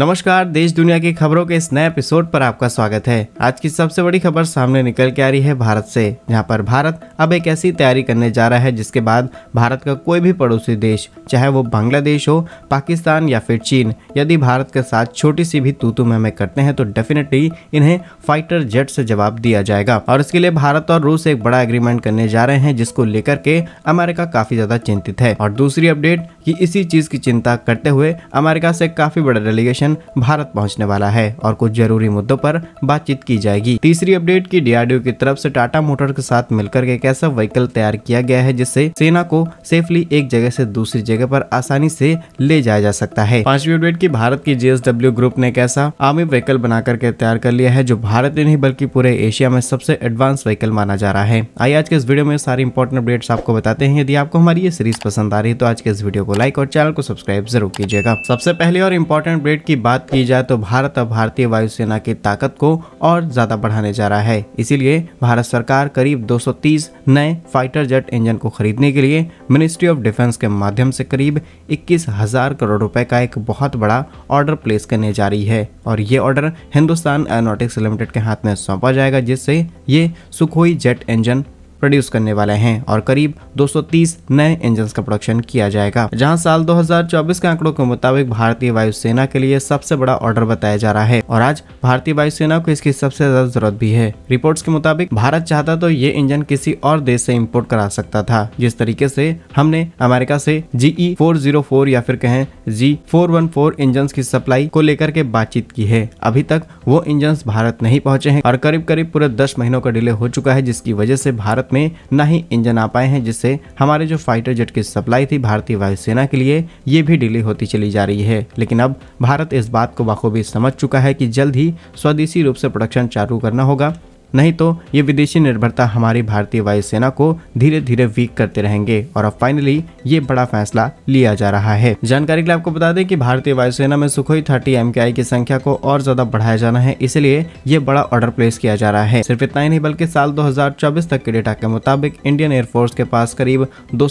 नमस्कार देश दुनिया की खबरों के इस नए एपिसोड पर आपका स्वागत है आज की सबसे बड़ी खबर सामने निकल के आ रही है भारत से जहां पर भारत अब एक ऐसी तैयारी करने जा रहा है जिसके बाद भारत का कोई भी पड़ोसी देश चाहे वो बांग्लादेश हो पाकिस्तान या फिर चीन यदि भारत के साथ छोटी सी भी तूतु में हमें करते हैं तो डेफिनेटली इन्हें फाइटर जेट से जवाब दिया जाएगा और इसके लिए भारत और रूस एक बड़ा एग्रीमेंट करने जा रहे हैं जिसको लेकर के अमेरिका काफी ज्यादा चिंतित है और दूसरी अपडेट कि इसी चीज़ की चिंता करते हुए अमेरिका से काफ़ी बड़ा डेलीगेशन भारत पहुंचने वाला है और कुछ जरूरी मुद्दों पर बातचीत की जाएगी तीसरी अपडेट की डीआरडीओ की तरफ से टाटा मोटर के साथ मिलकर एक ऐसा व्हीकल तैयार किया गया है जिससे सेना को सेफली एक जगह से दूसरी जगह पर आसानी से ले जाया जा सकता है पांचवी अपडेट की भारत की जेएसडब्ल्यू ग्रुप ने एक ऐसा आर्मी व्हीकल बना करके तैयार कर लिया है जो भारत ही नहीं बल्कि पूरे एशिया में सबसे एडवांस व्हीकल माना जा रहा है आइए आज के इस वीडियो में सारी इंपोर्टेंट अपडेट्स आपको बताते हैं यदि आपको हमारी ये सीरीज पसंद आ रही है तो आज के इस वीडियो को लाइक और चैनल को सब्सक्राइब जरूर कीजिएगा सबसे पहले और इम्पोर्टेंट अपडेट की बात की जाए तो भारत अब भारतीय वायुसेना की ताकत को और ज्यादा बढ़ाने जा रहा है इसीलिए भारत सरकार करीब 230 नए फाइटर जेट इंजन को खरीदने के लिए मिनिस्ट्री ऑफ डिफेंस के माध्यम से करीब इक्कीस हजार करोड़ रुपए का एक बहुत बड़ा ऑर्डर प्लेस करने जा रही है और ये ऑर्डर हिंदुस्तान एरोनोटिक्स लिमिटेड के हाथ में सौंपा जाएगा जिससे ये सुखोई जेट इंजन प्रोड्यूस करने वाले हैं और करीब 230 नए इंजन का प्रोडक्शन किया जाएगा जहां साल 2024 के आंकड़ों के मुताबिक भारतीय वायुसेना के लिए सबसे बड़ा ऑर्डर बताया जा रहा है और आज भारतीय वायुसेना को इसकी सबसे ज्यादा जरूरत भी है रिपोर्ट्स के मुताबिक भारत चाहता तो ये इंजन किसी और देश ऐसी इम्पोर्ट करा सकता था जिस तरीके ऐसी हमने अमेरिका ऐसी जीई फोर या फिर कहें जी फोर इंजन की सप्लाई को लेकर के बातचीत की है अभी तक वो इंजन भारत नहीं पहुँचे हैं और करीब करीब पूरे दस महीनों का डिले हो चुका है जिसकी वजह ऐसी भारत भारत में न ही इंजन आ पाए हैं जिससे हमारे जो फाइटर जेट की सप्लाई थी भारतीय वायुसेना के लिए ये भी डिले होती चली जा रही है लेकिन अब भारत इस बात को बखूबी समझ चुका है कि जल्द ही स्वदेशी रूप से प्रोडक्शन चालू करना होगा नहीं तो ये विदेशी निर्भरता हमारी भारतीय वायुसेना को धीरे धीरे वीक करते रहेंगे और अब फाइनली ये बड़ा फैसला लिया जा रहा है जानकारी के लिए आपको बता दें कि भारतीय वायुसेना में सुखोई थर्टी एम की संख्या को और ज्यादा बढ़ाया जाना है इसलिए ये बड़ा ऑर्डर प्लेस किया जा रहा है सिर्फ इतना ही नहीं बल्कि साल दो तक के डेटा के मुताबिक इंडियन एयरफोर्स के पास करीब दो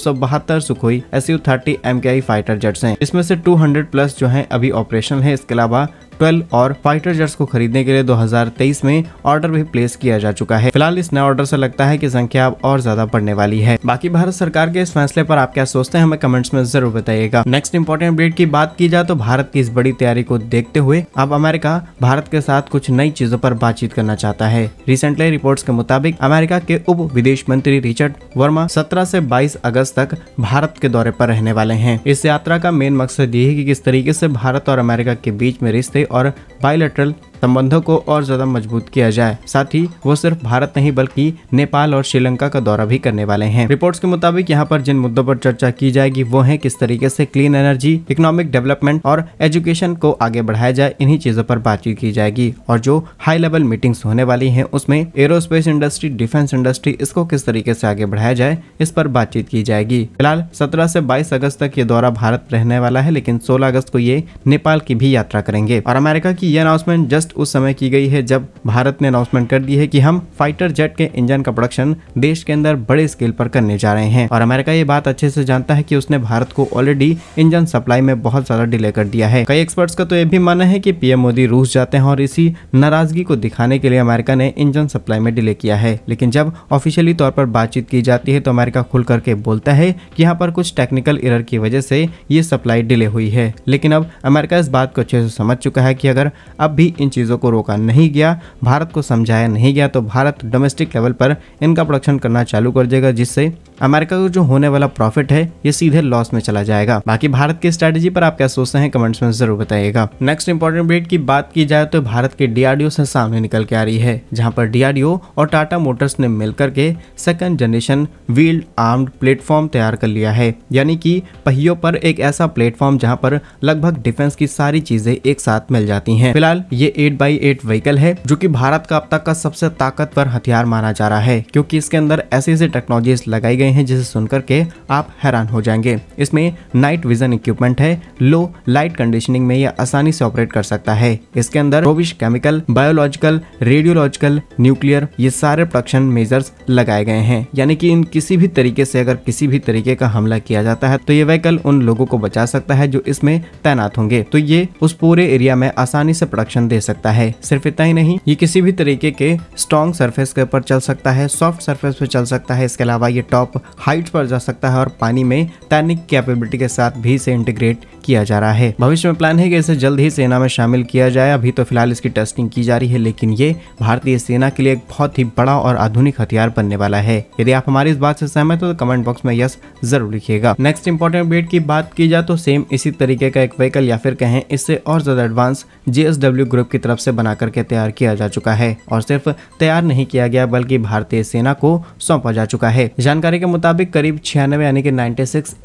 Sukhoi S U thirty fighter jets हैं इसमें से टू प्लस जो है अभी ऑपरेशन है इसके अलावा ट्वेल्व और फाइटर जेट्स को खरीदने के लिए 2023 में ऑर्डर भी प्लेस किया जा चुका है फिलहाल इस नए ऑर्डर से लगता है की संख्या अब और ज्यादा बढ़ने वाली है बाकी भारत सरकार के इस फैसले पर आप क्या सोचते हैं हमें कमेंट्स में जरूर बताइएगा नेक्स्ट इंपॉर्टेंट अपडेट की बात की जाए तो भारत की इस बड़ी तैयारी को देखते हुए अब अमेरिका भारत के साथ कुछ नई चीजों पर बातचीत करना चाहता है रिसेंटली रिपोर्ट्स के मुताबिक अमेरिका के उप विदेश मंत्री रिचर्ड वर्मा 17 से 22 अगस्त तक भारत के दौरे पर रहने वाले हैं इस यात्रा का मेन मकसद यही है कि किस तरीके से भारत और अमेरिका के बीच में रिश्ते और बायोलेट्रल संबंधों को और ज़्यादा मजबूत किया जाए साथ ही वो सिर्फ भारत नहीं बल्कि नेपाल और श्रीलंका का दौरा भी करने वाले हैं रिपोर्ट्स के मुताबिक यहाँ पर जिन मुद्दों पर चर्चा की जाएगी वो है किस तरीके से क्लीन एनर्जी इकोनॉमिक डेवलपमेंट और एजुकेशन को आगे बढ़ाया जाए इन्हीं चीज़ों पर बातचीत की जाएगी और जो हाई लेवल मीटिंग्स होने वाली है उसमें एरोस्पेस इंडस्ट्री डिफेंस इंडस्ट्री इसको किस तरीके से आगे बढ़ाया जाए इस पर बातचीत की जाएगी फिलहाल सत्रह से बाईस अगस्त तक ये दौरा भारत रहने वाला है लेकिन सोलह अगस्त को ये नेपाल की भी यात्रा करेंगे और अमेरिका की ये अनाउंसमेंट जस्ट टेस्ट उस समय की गई है जब भारत ने अनाउंसमेंट कर दी है कि हम फाइटर जेट के इंजन का प्रोडक्शन देश के अंदर बड़े स्केल पर करने जा रहे हैं और अमेरिका ये बात अच्छे से जानता है कि उसने भारत को ऑलरेडी इंजन सप्लाई में बहुत ज्यादा डिले कर दिया है कई एक्सपर्ट्स का तो यह भी मानना है कि पीएम मोदी रूस जाते हैं और इसी नाराजगी को दिखाने के लिए अमेरिका ने इंजन सप्लाई में डिले किया है लेकिन जब ऑफिशियली तौर पर बातचीत की जाती है तो अमेरिका खुल करके बोलता है कि यहाँ पर कुछ टेक्निकल इरर की वजह से ये सप्लाई डिले हुई है लेकिन अब अमेरिका इस बात को अच्छे से समझ चुका है कि अगर अब भी इंच चीज़ों को रोका नहीं गया भारत को समझाया नहीं गया तो भारत डोमेस्टिक लेवल पर इनका प्रोडक्शन करना चालू कर देगा जिससे अमेरिका को जो होने वाला प्रॉफिट है ये सीधे लॉस में चला जाएगा बाकी भारत की स्ट्रेटेजी पर आप क्या सोचते हैं कमेंट्स में जरूर बताइएगा नेक्स्ट इंपॉर्टेंट अपडेट की बात की जाए तो भारत के डीआरडीओ से सामने निकल के आ रही है जहां पर डीआरडीओ और टाटा मोटर्स ने मिलकर के second generation wheeled armoured platform तैयार कर लिया है यानी कि पहियों पर एक ऐसा प्लेटफॉर्म जहाँ पर लगभग डिफेंस की सारी चीजें एक साथ मिल जाती है फिलहाल ये एट बाई एट व्हीकल है जो की भारत का अब तक का सबसे ताकतवर हथियार माना जा रहा है क्योंकि इसके अंदर ऐसी ऐसी टेक्नोलॉजीज लगाई गई हैं जिसे सुनकर के आप हैरान हो जाएंगे इसमें नाइट विजन इक्विपमेंट है लो लाइट कंडीशनिंग में यह आसानी से ऑपरेट कर सकता है इसके अंदर रोविश केमिकल बायोलॉजिकल रेडियोलॉजिकल न्यूक्लियर ये सारे प्रोडक्शन मेजर्स लगाए गए हैं यानी कि इन किसी भी तरीके से अगर किसी भी तरीके का हमला किया जाता है तो ये व्हीकल उन लोगों को बचा सकता है जो इसमें तैनात होंगे तो ये उस पूरे एरिया में आसानी से प्रोडक्शन दे सकते सकता है सिर्फ इतना ही नहीं ये किसी भी तरीके के स्ट्रॉन्ग सरफेस के ऊपर चल सकता है सॉफ्ट सरफेस पर चल सकता है इसके अलावा ये टॉप हाइट पर जा सकता है और पानी में तैरने की कैपेबिलिटी के साथ भी इसे इंटीग्रेट किया जा रहा है भविष्य में प्लान है कि इसे जल्द ही सेना में शामिल किया जाए अभी तो फिलहाल इसकी टेस्टिंग की जा रही है लेकिन ये भारतीय सेना के लिए एक बहुत ही बड़ा और आधुनिक हथियार बनने वाला है यदि आप हमारी इस बात से सहमत हो तो कमेंट बॉक्स में यस जरूर लिखिएगा नेक्स्ट इंपॉर्टेंट अपडेट की बात की जाए तो सेम इसी तरीके का एक व्हीकल या फिर कहें इससे और ज्यादा एडवांस जेएसडब्ल्यू ग्रुप की तरफ से बना करके तैयार किया जा चुका है और सिर्फ तैयार नहीं किया गया बल्कि भारतीय सेना को सौंपा जा चुका है जानकारी के मुताबिक करीब छियानवे यानी कि ninety six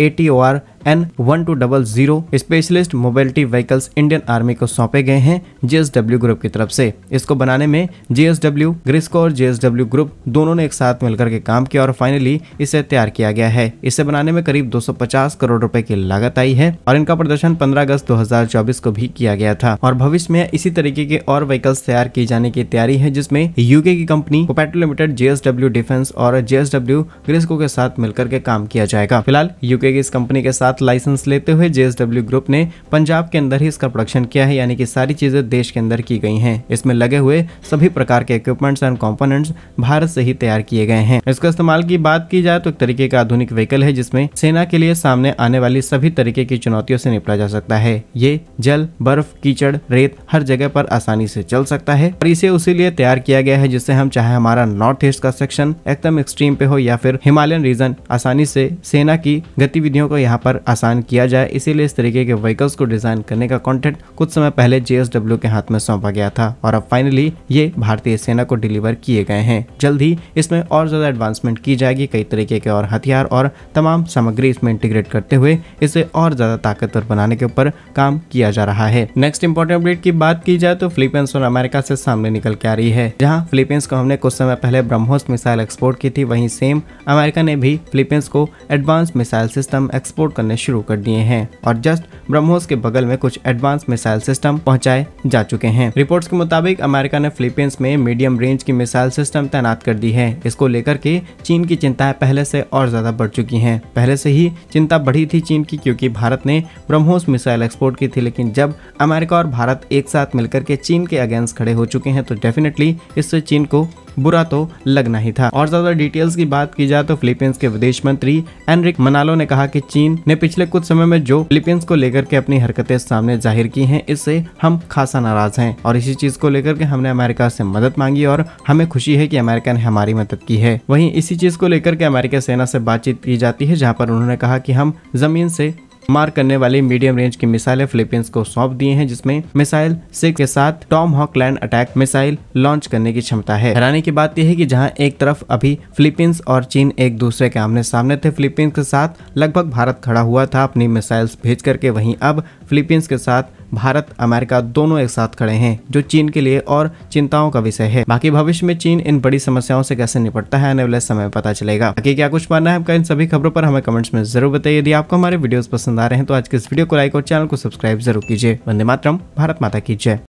N one two double zero specialist mobility vehicles Indian army को सौंपे गए हैं जेएसडब्ल्यू ग्रुप की तरफ से इसको बनाने में जेएसडब्ल्यू ग्रिस्को और जेएसडब्ल्यू ग्रुप दोनों ने एक साथ मिलकर के काम किया और फाइनली इसे तैयार किया गया है इसे बनाने में करीब 250 करोड़ रुपए की लागत आई है और इनका प्रदर्शन 15 अगस्त 2024 को भी किया गया था और भविष्य में इसी तरीके के और व्हीकल्स तैयार किए जाने की तैयारी है जिसमें यूके की कंपनी कोपेटो लिमिटेड जेएसडब्ल्यू डिफेंस और जेएसडब्ल्यू ग्रिस्को के साथ मिलकर के काम किया जाएगा फिलहाल यूके की इस कंपनी के साथ साथ लाइसेंस लेते हुए जेएसडब्ल्यू ग्रुप ने पंजाब के अंदर ही इसका प्रोडक्शन किया है यानी कि सारी चीज़ें देश के अंदर की गई हैं इसमें लगे हुए सभी प्रकार के इक्विपमेंट्स एंड कॉम्पोनेंट भारत से ही तैयार किए गए हैं इसका इस्तेमाल की बात की जाए तो एक तरीके का आधुनिक व्हीकल है जिसमें सेना के लिए सामने आने वाली सभी तरीके की चुनौतियों से निपटा जा सकता है ये जल बर्फ कीचड़ रेत हर जगह पर आसानी से चल सकता है और इसे उसी लिए तैयार किया गया है जिससे हम चाहे हमारा नॉर्थ ईस्ट का सेक्शन एकदम एक्सट्रीम पे हो या फिर हिमालयन रीजन आसानी से सेना की गतिविधियों को यहाँ पर आसान किया जाए इसीलिए इस तरीके के व्हीकल्स को डिजाइन करने का कॉन्टेंट कुछ समय पहले जे के हाथ में सौंपा गया था और अब फाइनली ये भारतीय सेना को डिलीवर किए गए हैं जल्द ही इसमें और ज्यादा एडवांसमेंट की जाएगी कई तरीके के और हथियार और तमाम सामग्री इसमें इंटीग्रेट करते हुए इसे और ज्यादा ताकतवर बनाने के ऊपर काम किया जा रहा है नेक्स्ट इंपोर्टेंट अपडेट की बात की जाए तो फिलीपींस और अमेरिका से सामने निकल के आ रही है जहाँ फिलीपींस को हमने कुछ समय पहले ब्रह्मोस मिसाइल एक्सपोर्ट की थी वहीं सेम अमेरिका ने भी फिलीपींस को एडवांस मिसाइल सिस्टम एक्सपोर्ट करने करने शुरू कर दिए हैं और जस्ट ब्रह्मोस के बगल में कुछ एडवांस मिसाइल सिस्टम पहुंचाए जा चुके हैं रिपोर्ट्स के मुताबिक अमेरिका ने फिलीपींस में मीडियम रेंज की मिसाइल सिस्टम तैनात कर दी है इसको लेकर के चीन की चिंताएं पहले से और ज्यादा बढ़ चुकी है पहले से ही चिंता बढ़ी थी चीन की क्योंकि भारत ने ब्रह्मोस मिसाइल एक्सपोर्ट की थी लेकिन जब अमेरिका और भारत एक साथ मिलकर के चीन के अगेंस्ट खड़े हो चुके हैं तो डेफिनेटली इससे चीन को बुरा तो लगना ही था और ज्यादा डिटेल्स की बात की जाए तो फिलीपींस के विदेश मंत्री एनरिक मनालो ने कहा कि चीन ने पिछले कुछ समय में जो फिलीपींस को लेकर के अपनी हरकतें सामने जाहिर की हैं इससे हम खासा नाराज हैं और इसी चीज को लेकर के हमने अमेरिका से मदद मांगी और हमें खुशी है की अमेरिका ने हमारी मदद की है वही इसी चीज को लेकर के अमेरिका सेना से बातचीत की जाती है जहाँ पर उन्होंने कहा की हम जमीन से मार करने वाली मीडियम रेंज की मिसाइलें फिलीपींस को सौंप दिए हैं जिसमें मिसाइल सिक्स के साथ Tomahawk land attack missile launch करने की क्षमता है हैरानी की बात यह है कि जहां एक तरफ अभी फिलीपींस और चीन एक दूसरे के आमने सामने थे फिलीपींस के साथ लगभग भारत खड़ा हुआ था अपनी मिसाइल्स भेज करके वहीं अब फिलीपींस के साथ भारत अमेरिका दोनों एक साथ खड़े हैं जो चीन के लिए और चिंताओं का विषय है बाकी भविष्य में चीन इन बड़ी समस्याओं से कैसे निपटता है आने वाले समय में पता चलेगा बाकी क्या कुछ मानना है आपका इन सभी खबरों पर हमें कमेंट्स में जरूर बताइए यदि आपको हमारे वीडियो पसंद आ रहे हैं तो आज के इस वीडियो को लाइक और चैनल को सब्सक्राइब जरूर कीजिए वंदे मातरम भारत माता की जय